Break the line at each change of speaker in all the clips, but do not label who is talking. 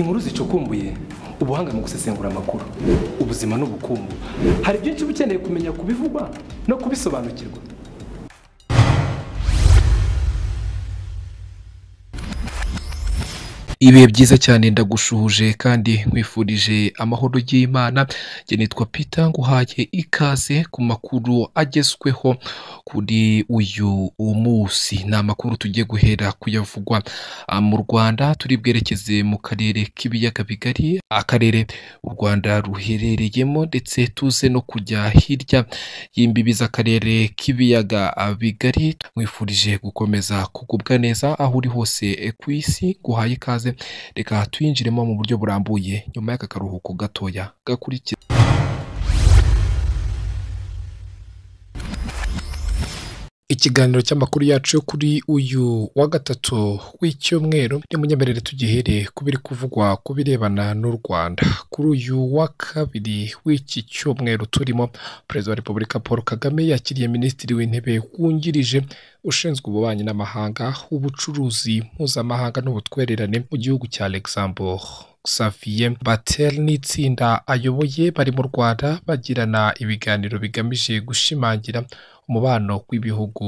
inkuru zicukumbuye ubuhanga mu gusesengura amakuru ubuzima n'ubukungu hari byinshi uba ukeneye kumenya kubivugwa no kubisobanukirwa ibihe byiza cyane ndagushuhuje kandi nkwifurije amahoro y'imana njye Peter nguhaye ikaze ku makuru agezweho kuri uyu munsi ni amakuru tugiye guhera kuyavugwa ah, mu rwanda turi bwerekeze mu karere k'ibiyaga bigari akarere u rwanda ruherereyemo ndetse tuze no kujya hirya y'imbibi z'akarere k'ibiyaga ah, bigari nkwifurije gukomeza kugubwa neza aho uri hose ku isi guhaye ikaze reka tuyinjiremo mu buryo burambuye nyuma y'aka karuhuko gatoya gakurikira ikiganiro cy'amakuru yacu yo kuri uyu wa gatatu w'icyumweru n'umunyemerere tugihereye ku biri kuvugwa ku birebana n'u Rwanda kuri uyu wa kabiri w'iki cyumweru turimo perezida wa repubulika Paul Kagame yakiriye minisitiri w'intebe wungirije ushinzwe ububanyi n'amahanga ubucuruzi mpuzamahanga n'ubutwererane mu gihugu cya luxembourg Xavier Batel n'itsinda ayoboye bari mu rwanda bagirana ibiganiro bigamije gushimangira umubano w'ibihugu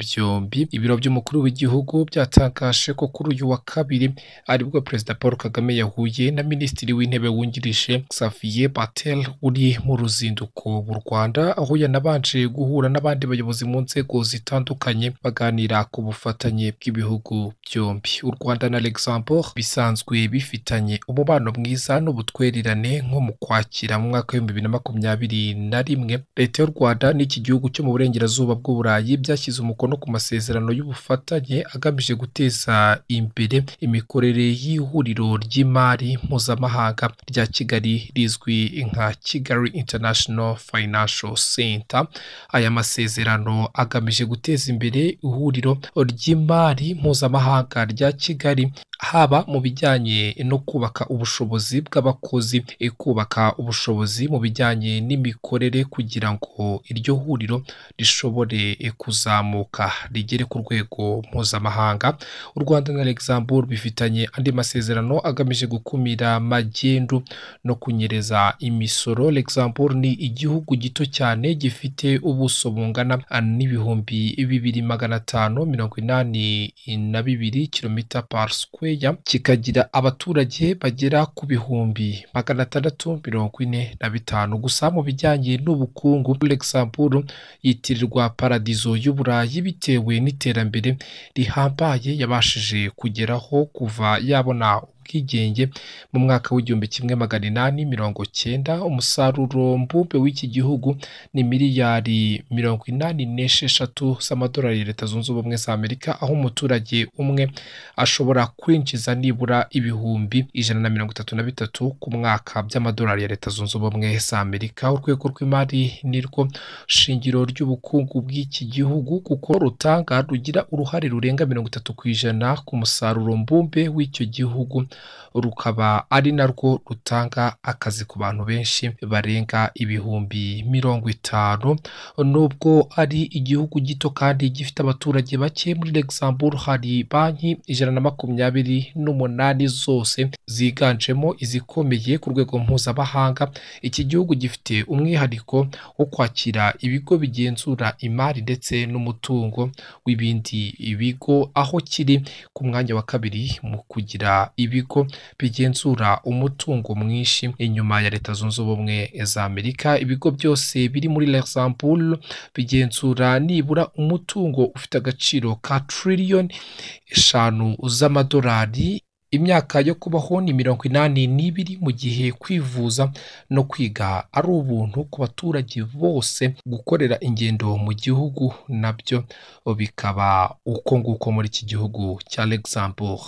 byombi ibiro by'umukuru w'igihugu byatangaje ko kuri uyu wa kabiri aribwo perezida paul kagame yahuye na minisitiri w'intebe wungirije xavier batel uri mu ruzinduko mu rwanda aho yanabanje guhura n'abandi bayobozi mu nzego zitandukanye baganira ku bufatanye bw'ibihugu byombi u rwanda na luxembourg bisanzwe bifitanye umubano mwiza n'ubutwererane nko mu kwakira mu mwaka w'ibihumbi bibiri na makumyabiri na rimwe leta y'u rwanda n'iki gihugu cyo mu burengerazuba bw'uburayi byashyize umukono ku masezerano y'ubufatanye agamije guteza imbere imikorere y'ihuriro ry'imari mpuzamahanga rya kigali rizwi nka kigali international financial center aya masezerano agamije guteza imbere imbere ihuriro ry'imari mpuzamahanga rya Kigali haba mu bijyanye no kubaka ubushobozi bw'abakozi eh, kubaka ubushobozi mu bijyanye n'imikorere kugira ngo iryo huriro rishobore eh, kuzamuka rigere ku rwego mpuzamahanga u Rwanda na Luxembourg bifitanye andi masezerano agamije gukumira magendu no kunyereza imisoro Luxembourg ni igihugu gito cyane gifite ubuso bungana n'ibihumbi bibiri magana atanu mirongo inani na bibiri kilomita pari sikweya kikagira abaturage bagera ku bihumbi magana atandatu mirongo ine na bitanu gusa mu bijyanye n'ubukungu puregizamburu yitirirwa paradizo y'uburayi bitewe n'iterambere rihambaye yabashije kugeraho kuva yabona ubwigenge mu mwaka w'igihumbi kimwe magana inani mirongo cyenda umusaruro mbumbe w'iki gihugu ni miliyari mirongo inani n'esheshatu z'amadolari leta zunze ubumwe za amerika aho umuturage umwe ashobora kwinjiza nibura ibihumbi ijana na mirongo itatu na bitatu ku mwaka by'amadolari ya leta zunze ubumwe za amerika urwego rw'imari nirwo shingiro ry'ubukungu bw'iki gihugu kuko rutanga rugira uruhare rurenga mirongo itatu ku ijana ku musaruro mbumbe w'icyo gihugu rukaba ari narwo rutanga akazi ku bantu benshi barenga ibihumbi mirongo itanu nubwo ari igihugu gito kandi gifite abaturage bake muri Luxembourg hari banki ijana na makumyabiri n'umunani zose ziganjemo izikomeye ku rwego mpuzamahanga iki gihugu gifite umwihariko wo kwakira ibigo bigenzura imari ndetse n'umutungo w'ibindi bigo aho kiri ku mwanya wa kabiri mu kugira ibigo ibigo bigenzura umutungo mwinshi inyuma ya leta zunze ubumwe za amerika ibigo byose biri muri l'example bigenzura nibura umutungo ufite agaciro ka triliyoni eshanu z'amadolari imyaka yo kubaho ni mirongo inani n'ibiri mu gihe kwivuza no kwiga ari ubuntu ku baturage bose gukorera ingendo mu gihugu nabyo bikaba uko nguko muri iki gihugu cya Luxembourg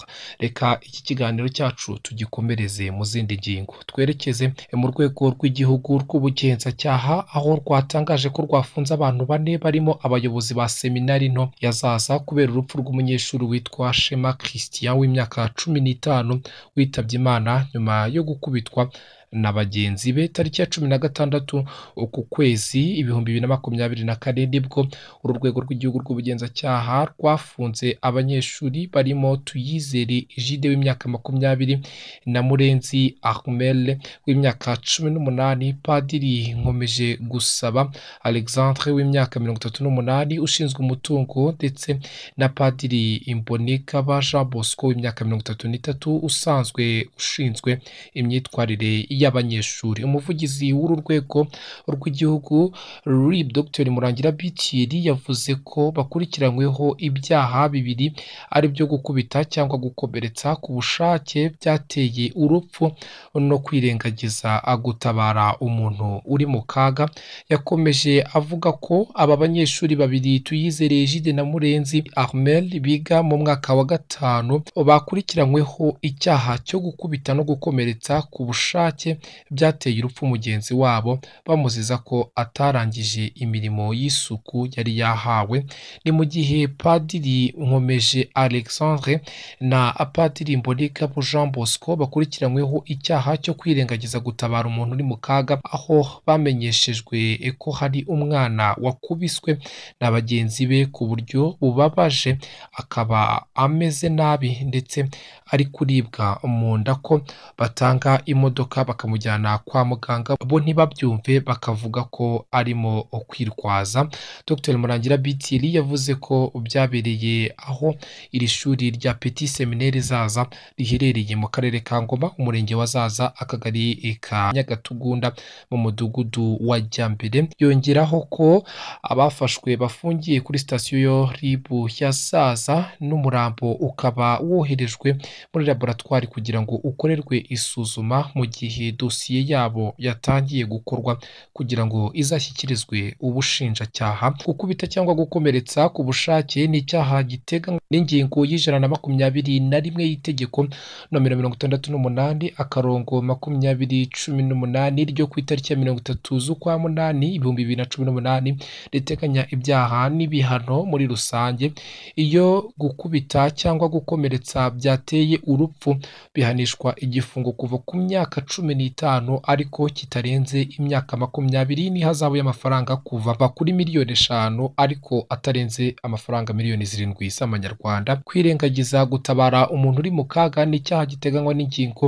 reka iki kiganiro cyacu tugikomereze mu zindi ngingo twerekeze mu rwego rw'igihugu rw'ubugenzacyaha aho rwatangaje ko rwafunze abantu bane barimo abayobozi ba seminari nto yazaza kubera urupfu rw'umunyeshuri witwa Shema Christian w'imyaka cumi n'itanu witabye imana nyuma yo gukubitwa na bagenzi be tariki ya cumi na gatandatu uku kwezi ibihumbi bibiri na makumyabiri na kane nibwo uru rwego rw'igihugu rw'ubugenzacyaha rwafunze abanyeshuri barimo tuyizere jide w'imyaka makumyabiri na murenzi ahumele w'imyaka cumi n'umunani padiri nkomeje gusaba alexandre w'imyaka mirongo itatu n'umunani ushinzwe umutungo ndetse na padiri imbonekaba jean bosco w'imyaka mirongo itatu n'itatu usanzwe ushinzwe imyitwarire y'abanyeshuri umuvugizi w'uru rwego rw'igihugu rib dr murangira bikiri yavuze ko bakurikiranyweho ibyaha bibiri ari byo gukubita cyangwa gukomeretsa ku bushake byateye urupfu no kwirengagiza gutabara umuntu uri mu kaga yakomeje avuga ko aba banyeshuri babiri tuyizereye jide na murenzi armel biga mu mwaka wa gatanu bakurikiranyweho icyaha cyo gukubita no gukomeretsa ku bushake byateye urupfu mugenzi wabo bamuziza ko atarangije imirimo y'isuku yari yahawe ni mu gihe padiri nkomeje alexandre na padiri mbonekabu jean bosco bakurikiranyweho icyaha cyo kwirengagiza gutabara umuntu uri mu kaga aho bamenyeshejwe ko hari umwana wakubiswe na bagenzi be ku buryo bubabaje akaba ameze nabi ndetse ari kuribwa mu nda ko batanga imodoka baka bakamujyana kwa muganga bo ntibabyumve bakavuga ko arimo kwirwaza Dr Murangira Bitiri yavuze ko byabereye aho iri shuri rya Petit Seminaire Zaza riherereye mu karere ka Ngoma umurenge wa Zaza akagari ka Nyagatugunda mu mudugudu wa Jyambere yongeraho ko abafashwe bafungiye kuri sitasiyo yo ribu ya Zaza n'umurambo ukaba woherejwe muri laboratwari kugira ngo ukorerwe isuzuma mu gihe igihe dosiye yabo yatangiye gukorwa kugira ngo izashyikirizwe ubushinjacyaha gukubita cyangwa gukomeretsa ku bushake ni icyaha giteganwa n'ingingo y'ijana na makumyabiri na rimwe y'itegeko nomero mirongo itandatu n'umunani akarongo makumyabiri cumi n'umunani ryo ku itariki ya mirongo itatu z'ukwa munani ibihumbi bibiri na cumi n'umunani riteganya ibyaha n'ibihano muri rusange iyo gukubita cyangwa gukomeretsa byateye urupfu bihanishwa igifungo kuva ku myaka cumi cumi n'itanu ariko kitarenze imyaka makumyabiri n'ihazabu y'amafaranga kuva kuri miliyoni eshanu ariko atarenze amafaranga miliyoni zirindwi z'amanyarwanda kwirengagiza gutabara umuntu uri mu kaga ni icyaha giteganywa n'ingingo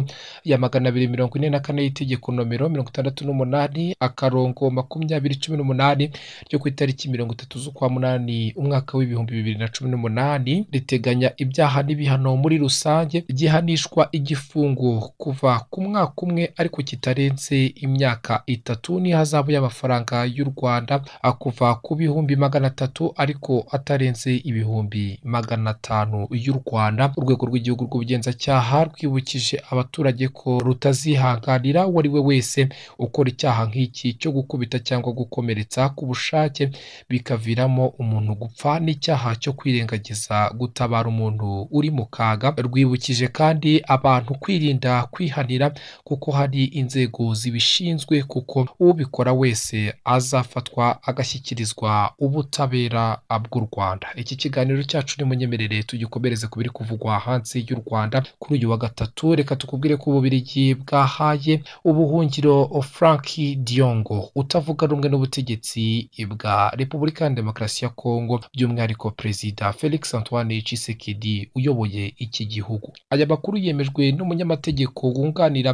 ya magana abiri mirongo ine na kane y'Itegeko nomero mirongo itandatu n'umunani akarongo makumyabiri cumi n'umunani ryo ku itariki mirongo itatu z'ukwa munani umwaka w'ibihumbi bibiri na cumi n'umunani riteganya ibyaha n'ibihano muri rusange gihanishwa igifungo kuva ku mwaka umwe ariko kitarenze imyaka itatu hazabu y'amafaranga y'u Rwanda kuva ku bihumbi magana atatu ariko atarenze ibihumbi magana atanu y'u Rwanda urwego rw'igihugu rw'ubugenzacyaha rwibukije abaturage ko rutazihanganira uwo ari we wese ukora icyaha nk'iki cyo gukubita cyangwa gukomeretsa ku bushake bikaviramo umuntu gupfa n'icyaha cyo kwirengagiza gutabara umuntu uri mu kaga rwibukije kandi abantu kwirinda kwihanira kuko hari hari inzego zibishinzwe kuko ubikora wese azafatwa agashyikirizwa ubutabera bw'u Rwanda iki kiganiro cyacu n'umunyemerere tugikomereze ku biri kuvugwa hanze y'u Rwanda kuri uyu wa gatatu reka tukubwire ko Ububirigi bwahaye ubuhungiro Frank Diongo utavuga rumwe n'ubutegetsi bwa Repubulika ya Demokarasi ya Kongo by'umwihariko Perezida Felix Antoine Tshisekedi uyoboye iki gihugu aya makuru yemejwe n'umunyamategeko wunganira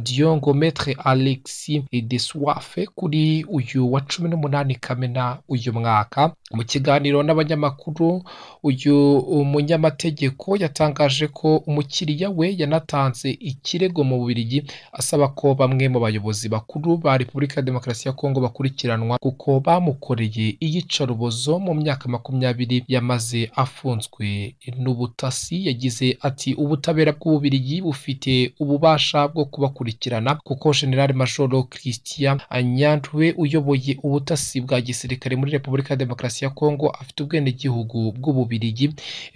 radiyo ngo metere alegisi kuri uyu wa cumi n'umunani kamena uyu mwaka mu kiganiro n'abanyamakuru uyu munyamategeko yatangaje ko umukiriya we yanatanze ikirego mu Bubiligi asaba ko bamwe mu bayobozi bakuru ba Repubulika ya Demokarasi ya Kongo bakurikiranwa kuko bamukoreye iyicarubozo mu myaka makumyabiri yamaze afunzwe n'ubutasi yagize ati ubutabera bw'Ububiligi bufite ububasha bwo kubakurikirana kubikurikirana kuko General Major Christian Anyantwe uyoboye ubutasi bwa gisirikare muri Repubulika ya Demokarasi ya Kongo afite ubwenegihugu bw'Ububirigi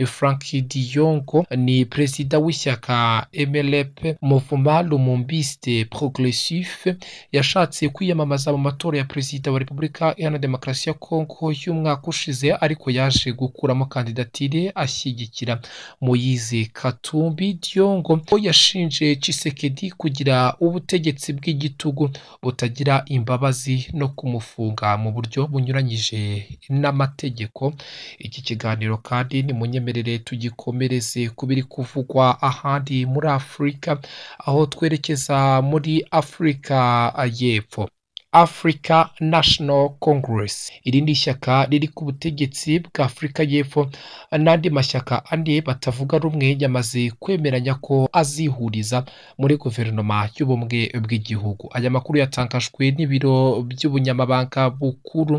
Frank Diongo ni perezida w'ishyaka MLP Mouvement Lumumbiste Progressif yashatse kwiyamamaza mu matora ya perezida wa Repubulika Iharanira Demokarasi ya Kongo y'umwaka ushize ariko yaje gukuramo kandidatire ashyigikira Moise Katumbi Diongo yashinje Tshisekedi kugira ubutegetsi bw'igitugu butagira imbabazi no kumufunga mu buryo bunyuranyije n'amategeko, iki kiganiro kandi ni munyemerere tugikomereze ku biri kuvugwa ahandi muri Afurika, aho twerekeza muri Afurika y'Epfo. Africa National Congress iri ni ishyaka riri ku butegetsi bw'Afurika y'Epfo n'andi mashyaka andi batavuga rumwe yamaze kwemeranya ko azihuriza muri guverinoma y'ubumwe bw'igihugu aya makuru yatangajwe n'ibiro by'ubunyamabanga bukuru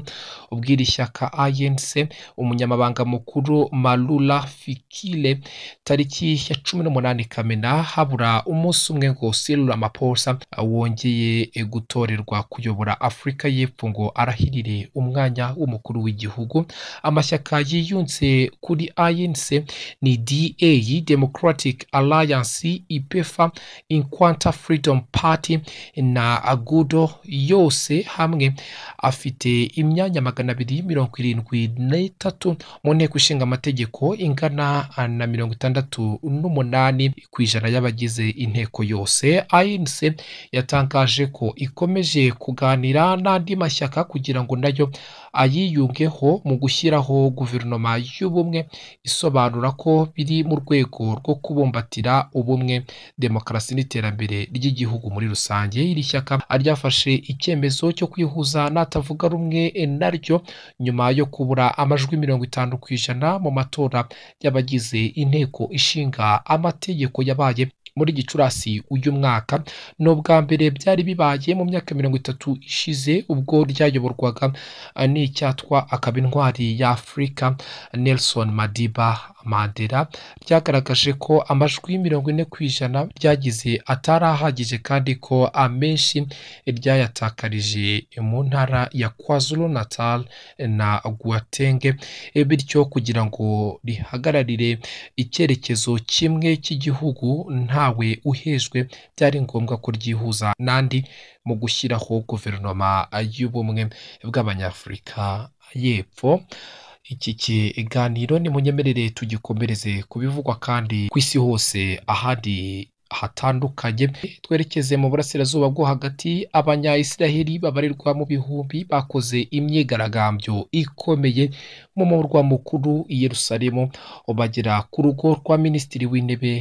bw'iri shyaka ANC umunyamabanga mukuru Malula Fikile tariki ya cumi n'umunani Kamena habura umunsi umwe ngo Cyril Ramaphosa wongeye gutorerwa kuyobora kuzamura afurika y'epfo ngo arahirire umwanya w'umukuru w'igihugu amashyaka yiyunze kuri anc ni da democratic alliance ipefa inquanta freedom party na agudo yose hamwe afite imyanya magana abiri mirongo irindwi n'itatu mu nteko ishinga amategeko ingana na mirongo itandatu n'umunani ku ijana y'abagize inteko yose anc yatangaje ko ikomeje kuganira kuganira n'andi mashyaka kugira ngo nayo ayiyungeho mu gushyiraho guverinoma y'ubumwe isobanura ko biri mu rwego rwo kubumbatira ubumwe demokarasi n'iterambere ry'igihugu muri rusange iri shyaka ryafashe icyemezo cyo kwihuza n'atavuga rumwe naryo nyuma yo kubura amajwi mirongo itanu ku ijana mu matora y'abagize inteko ishinga amategeko yabaye muri gicurasi uyu mwaka ni ubwa mbere byari bibaye mu myaka mirongo itatu ishize ubwo ryayoborwaga n'icyatwa akaba intwari ya y'afurika nelson madiba Madera ryagaragaje ko amajwi mirongo ine ku ijana ryagize atari ahagije kandi ko amenshi ryayatakarije mu ntara ya kwazulu natal na guatenge bityo kugira ngo rihagararire icyerekezo kimwe cy'igihugu nta ntawe uhejwe byari ngombwa kuryihuza n'andi mu gushyiraho guverinoma y'ubumwe bw'abanyafurika y'epfo iki kiganiro nimunyemerere tugikomereze ku bivugwa kandi ku isi hose ahandi hatandukanye twerekeze mu burasirazuba bwo hagati abanyayisiraheli babarirwa mu bihumbi bakoze imyigaragambyo ikomeye mu murwa mukuru i yerusalemu bagera ku rugo rwa minisitiri w'intebe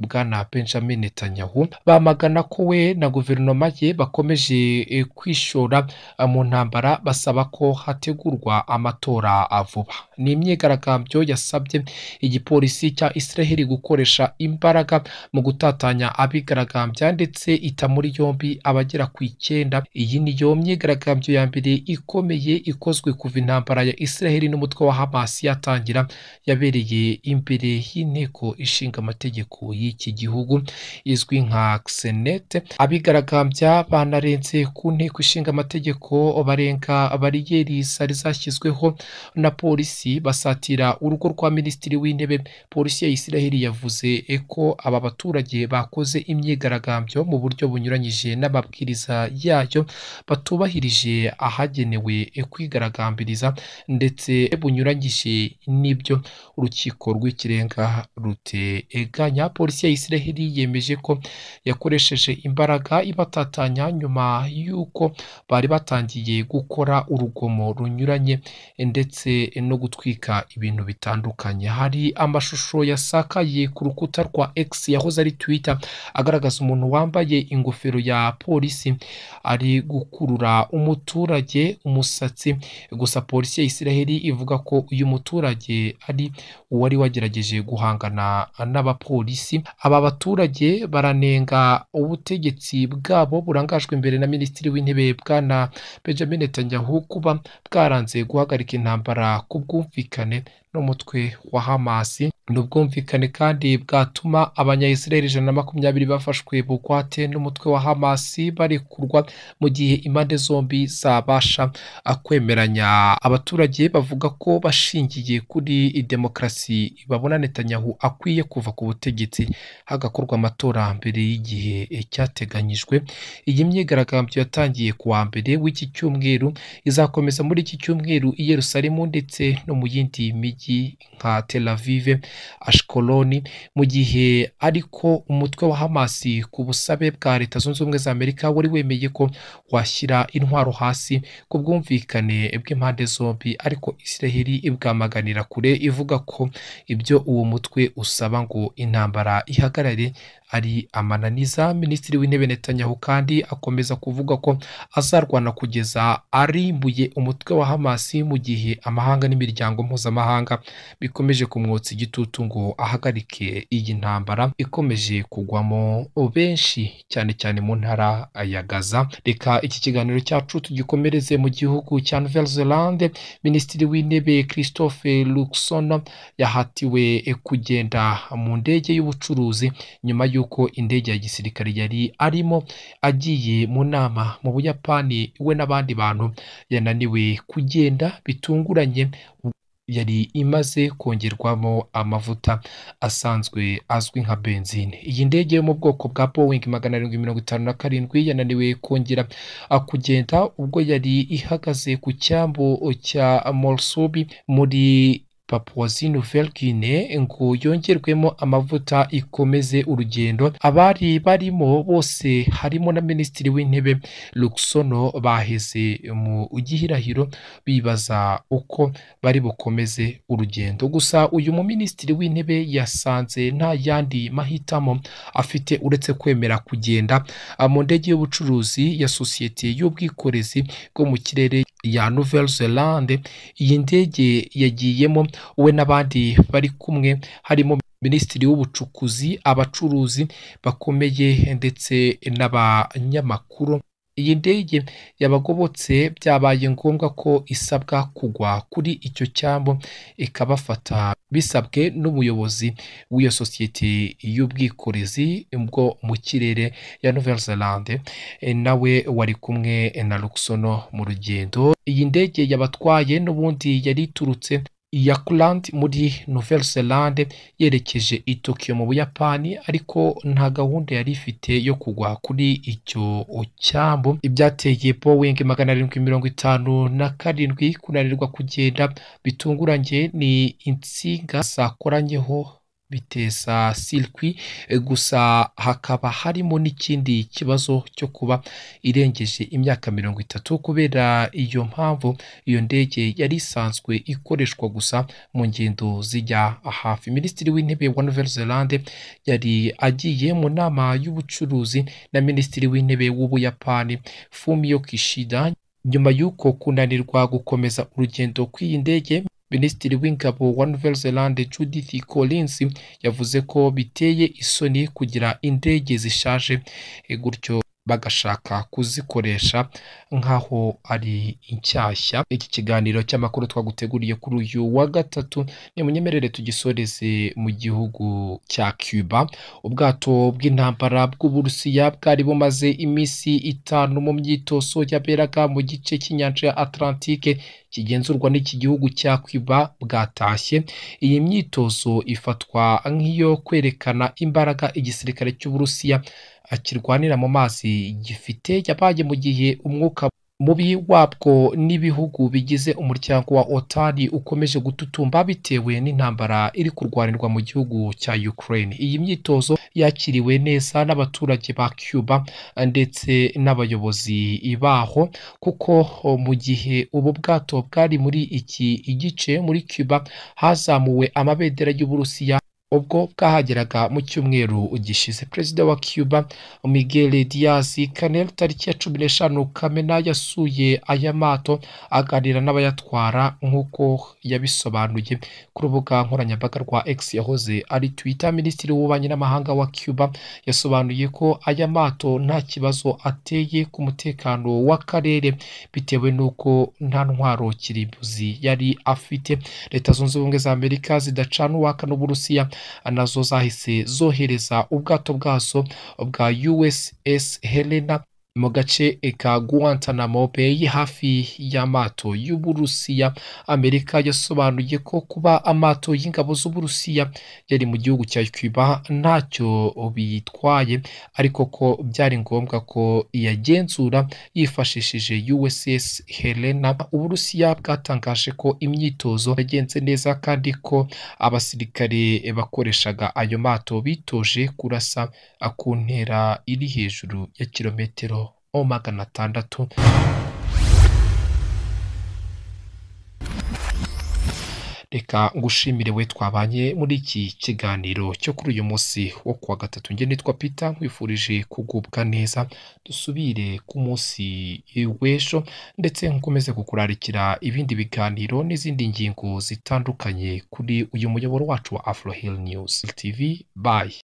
bwana benjamin netanyahu bamagana ko we na guverinoma ye bakomeje eh, kwishora eh, mu ntambara basaba ko hategurwa amatora ah, vuba ni imyigaragambyo yasabye igipolisi cya israheli gukoresha imbaraga mu gutatanya abigaragambya ndetse ita muri yombi abagera ku icyenda iyi ni yo myigaragambyo ya mbere ikomeye ikozwe kuva intambara ya israheli n'umutwe wa hamasi yatangira yabereye imbere y'inteko ishinga amategeko ye y'iki gihugu izwi nka senete abigaragambya banarenze ku nteko ishinga amategeko barenga bariyeri zari zashyizweho na polisi basatira urugo rwa minisitiri w'intebe polisi ya israel yavuze eh, ko aba baturage bakoze imyigaragambyo mu buryo bunyuranyije n'amabwiriza yayo batubahirije ahagenewe eh, kwigaragambiriza ndetse bunyuranyije n'ibyo urukiko rw'ikirenga ruteganya polisi polisi ya Israel yiyemeje ko yakoresheje imbaraga ibatatanya nyuma y'uko bari batangiye gukora urugomo runyuranye ndetse no gutwika ibintu bitandukanye hari amashusho yasakaye ku rukuta rwa X yahoze ari Twitter agaragaza umuntu wambaye ingofero ya polisi ari gukurura umuturage umusatsi gusa polisi ya Israel ivuga ko uyu muturage ari uwari wagerageje guhangana n'abapolisi aba baturage baranenga ubutegetsi bwabo burangajwe imbere na minisitiri w'intebe bwana Benjamin Netanyahu kuba bwaranze guhagarika intambara ku bwumvikane n'umutwe wa hamasi ni ubwumvikane kandi bwatuma abanyayisiraheli ijana na makumyabiri bafashwe bugwate n'umutwe wa hamasi barekurwa mu gihe impande zombi zabasha kwemeranya abaturage bavuga ko bashingiye kuri demokarasi babona netanyahu akwiye kuva ku butegetsi hagakorwa amatora mbere y'igihe cyateganyijwe iyi myigaragambyo yatangiye ku wa mbere w'iki cyumweru izakomeza muri iki cyumweru i yerusalemu ndetse no mu yindi mijyi mijyi nka tel aviv ashikoloni mu gihe ariko umutwe wa hamasi ku busabe bwa leta zunze ubumwe za amerika wari wemeye ko washyira intwaro hasi ku bwumvikane bw'impande zombi ariko israheli ibwamaganira kure ivuga ko ibyo uwo mutwe usaba ngo intambara ihagarare ari amananiza minisitiri w'intebe Netanyahu kandi akomeza kuvuga ko azarwana kugeza arimbuye umutwe wa hamasi mu gihe amahanga n'imiryango mpuzamahanga bikomeje kumwotsa igitutu ngo ahagarike iyi ntambara ikomeje kugwamo benshi cyane cyane mu ntara ya gaza reka iki kiganiro cyacu tugikomereze mu gihugu cya nouvelle zelande minisitiri w'intebe christophe luxon yahatiwe kugenda mu ndege y'ubucuruzi nyuma yuko indege ya gisirikare yari arimo agiye mu nama mu buyapani we n'abandi bantu yananiwe kugenda bitunguranye yari imaze kongerwamo amavuta asanzwe azwi nka benzine iyi ndege yo mu bwoko bwa boeing magana arindwi mirongo itanu na karindwi yananiwe kongera kugenda ubwo yari ihagaze ku cyambu cya morusubi muri Papouasie Nouvelle ngo yongerwemo amavuta ikomeze urugendo abari barimo bose harimo na Minisitiri w'Intebe Luxono baheze mu gihirahiro bibaza uko bari bukomeze urugendo gusa uyu mu Minisitiri w'Intebe yasanze nta yandi mahitamo afite uretse kwemera kugenda mu ndege y'ubucuruzi ya sosiyete y'ubwikorezi bwo mu kirere ya Nouvelle Zelande iyi ndege yagiyemo we n'abandi bari kumwe harimo minisitiri w'ubucukuzi abacuruzi bakomeye ndetse n'abanyamakuru Iyi ndege yabagobotse byabaye ngombwa ko isabwa kugwa kuri icyo cyambu ikabafata bisabwe n'umuyobozi w'iyo sosiyete y'ubwikorezi bwo mu kirere ya Nouvelle Zelande e, nawe wari kumwe na Luxono mu rugendo, iyi ndege yabatwaye n'ubundi yari iturutse ya kurandi muri Nouvelle Zelande yerekeje i Tokyo mu Buyapani ariko nta gahunda yari ifite yo kugwa kuri icyo cyambu ibyateye Boeing magana arindwi mirongo itanu na karindwi kunanirwa kugenda bitunguranye ni insinga zakoranyeho biteza sirikwi eh, gusa hakaba harimo n'ikindi kibazo cyo kuba irengeje imyaka mirongo itatu kubera iyo mpamvu iyo ndege yari isanzwe ikoreshwa gusa mu ngendo zijya hafi minisitiri w'intebe wa nouvelle zelande yari agiye mu nama y'ubucuruzi na minisitiri w'intebe w'ubuyapani fumio kishida nyuma y'uko kunanirwa gukomeza urugendo kw'iyi ndege minisitiri w'ingabo wa nouvelle zelande judith collins yavuze ko biteye isoni kugira indege zishaje gutyo bagashaka kuzikoresha nk'aho ari inshyashya iki kiganiro cy'amakuru twaguteguriye kuri uyu wa gatatu ni munyemerere tugisoreze mu gihugu cya cuba ubwato bw'intambara bw'uburusiya bwari bumaze iminsi itanu mu myitozo yaberaga mu gice cy'inyanja ya atlantike kigenzurwa n'iki gihugu cya cuba bwatashye iyi myitozo ifatwa nk'iyo kwerekana imbaraga igisirikare cy'uburusiya kirwanira mu mazi gifite yabaye mu gihe umwuka mubi wabwo n'ibihugu bigize umuryango wa otani ukomeje gututumba bitewe n'intambara iri kurwanirwa mu gihugu cya Ukraine iyi myitozo yakiriwe neza n'abaturage ba Cuba ndetse n'abayobozi baho kuko mu gihe ubu bwato bwari muri iki gice muri Cuba hazamuwe amabendera y'Uburusiya ubwo bwahageraga mu cyumweru gishize perezida wa cuba miguel diaz canel tariki ya cumi n'eshanu kamena yasuye aya mato aganira n'abayatwara nk'uko yabisobanuye ku rubuga nkoranyambaga rwa ex yahoze ari twitter minisitiri w'ububanyi n'amahanga wa cuba yasobanuye ko aya mato nta kibazo ateye ku mutekano w'akarere bitewe n'uko nta ntwaro kirimbuzi yari afite leta zunze ubumwe za amerika zidacana uwaka n'uburusiya nazo zahise zohereza ubwato bwazo bwa USS Helena mu gace eh, ka Guantanamo Bay hafi y'amato y'Uburusiya Amerika yasobanuye ko kuba amato y'ingabo z'Uburusiya yari mu gihugu cya Cuba ntacyo bitwaye ariko ko byari ngombwa ko iyagenzura yifashishije USS Helena Uburusiya bwatangaje ko imyitozo yagenze neza kandi ko abasirikare bakoreshaga ayo mato bitoje kurasa ku ntera iri hejuru ya kilometero ho magana atandatu reka ngushimire we twabanye muri iki kiganiro cyo kuri uyu munsi wo kuwa gatatu njye nitwa Peter nkwifurije kugubwa neza dusubire ku munsi w'ejo ndetse nkomeze kukurarikira ibindi biganiro n'izindi ngingo zitandukanye kuri uyu muyoboro wacu wa Afro Hill News TV bye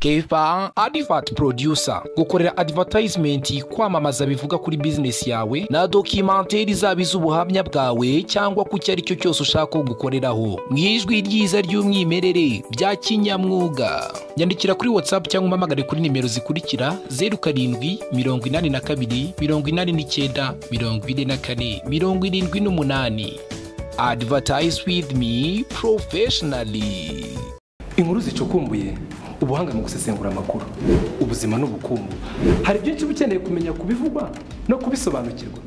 keva adivert producer gukorera advertisement kwamamaza bivuga kuri business yawe na documentary zaba iz'ubuhamya bwawe cyangwa ku icyo ari cyo cyose ushaka gukoreraho mu ijwi ryiza ry'umwimerere bya kinyamwuga nyandikira kuri whatsapp cyangwa umpamagare kuri nimero zikurikira zeru karindwi mirongo inani na kabiri mirongo inani n'icyenda mirongo ine na kane mirongo irindwi n'umunani advertise with me professionally inkuru zicukumbuye ubuhanga mu gusesengura amakuru ubuzima n'ubukungu hari byinshi uba ukeneye kumenya kubivugwa no kubisobanukirwa